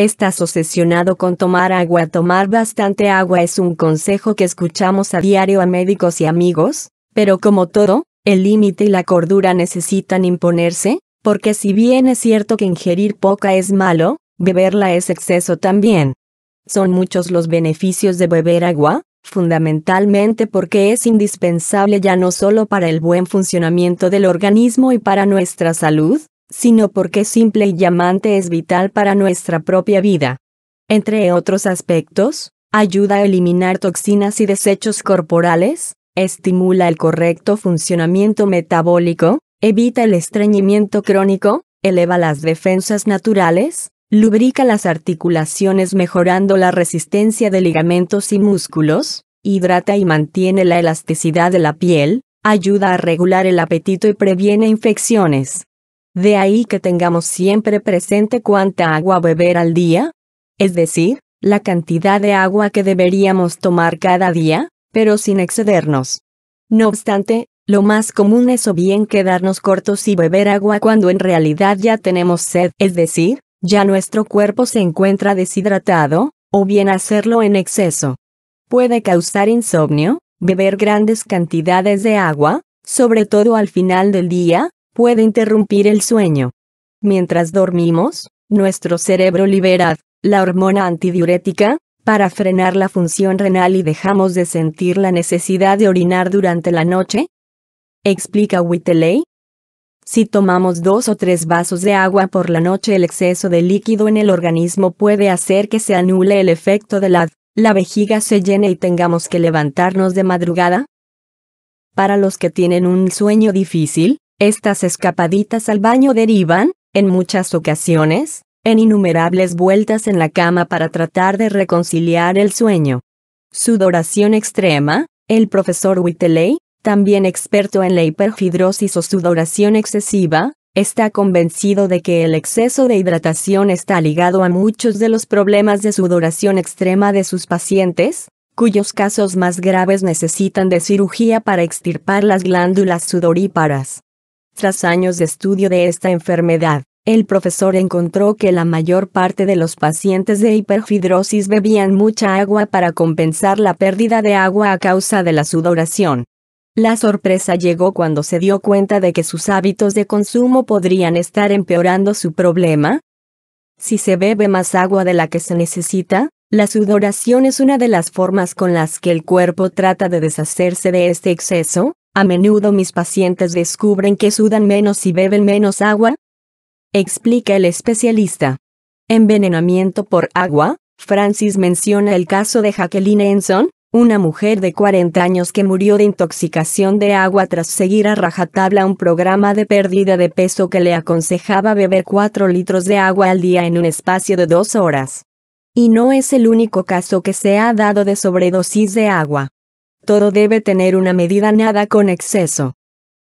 Estás obsesionado con tomar agua. Tomar bastante agua es un consejo que escuchamos a diario a médicos y amigos, pero como todo, el límite y la cordura necesitan imponerse, porque si bien es cierto que ingerir poca es malo, beberla es exceso también. Son muchos los beneficios de beber agua, fundamentalmente porque es indispensable ya no solo para el buen funcionamiento del organismo y para nuestra salud, sino porque simple y llamante es vital para nuestra propia vida. Entre otros aspectos, ayuda a eliminar toxinas y desechos corporales, estimula el correcto funcionamiento metabólico, evita el estreñimiento crónico, eleva las defensas naturales, lubrica las articulaciones mejorando la resistencia de ligamentos y músculos, hidrata y mantiene la elasticidad de la piel, ayuda a regular el apetito y previene infecciones. De ahí que tengamos siempre presente cuánta agua beber al día, es decir, la cantidad de agua que deberíamos tomar cada día, pero sin excedernos. No obstante, lo más común es o bien quedarnos cortos y beber agua cuando en realidad ya tenemos sed, es decir, ya nuestro cuerpo se encuentra deshidratado, o bien hacerlo en exceso. Puede causar insomnio, beber grandes cantidades de agua, sobre todo al final del día, puede interrumpir el sueño. Mientras dormimos, nuestro cerebro libera la hormona antidiurética, para frenar la función renal y dejamos de sentir la necesidad de orinar durante la noche? Explica Whiteley. Si tomamos dos o tres vasos de agua por la noche, el exceso de líquido en el organismo puede hacer que se anule el efecto de la la vejiga se llene y tengamos que levantarnos de madrugada. Para los que tienen un sueño difícil, estas escapaditas al baño derivan, en muchas ocasiones, en innumerables vueltas en la cama para tratar de reconciliar el sueño. Sudoración extrema, el profesor Whiteley, también experto en la hiperfidrosis o sudoración excesiva, está convencido de que el exceso de hidratación está ligado a muchos de los problemas de sudoración extrema de sus pacientes, cuyos casos más graves necesitan de cirugía para extirpar las glándulas sudoríparas. Tras años de estudio de esta enfermedad, el profesor encontró que la mayor parte de los pacientes de hiperfidrosis bebían mucha agua para compensar la pérdida de agua a causa de la sudoración. La sorpresa llegó cuando se dio cuenta de que sus hábitos de consumo podrían estar empeorando su problema. Si se bebe más agua de la que se necesita, la sudoración es una de las formas con las que el cuerpo trata de deshacerse de este exceso, a menudo mis pacientes descubren que sudan menos y beben menos agua. Explica el especialista. Envenenamiento por agua. Francis menciona el caso de Jacqueline Enson, una mujer de 40 años que murió de intoxicación de agua tras seguir a rajatabla un programa de pérdida de peso que le aconsejaba beber 4 litros de agua al día en un espacio de dos horas. Y no es el único caso que se ha dado de sobredosis de agua. Todo debe tener una medida nada con exceso.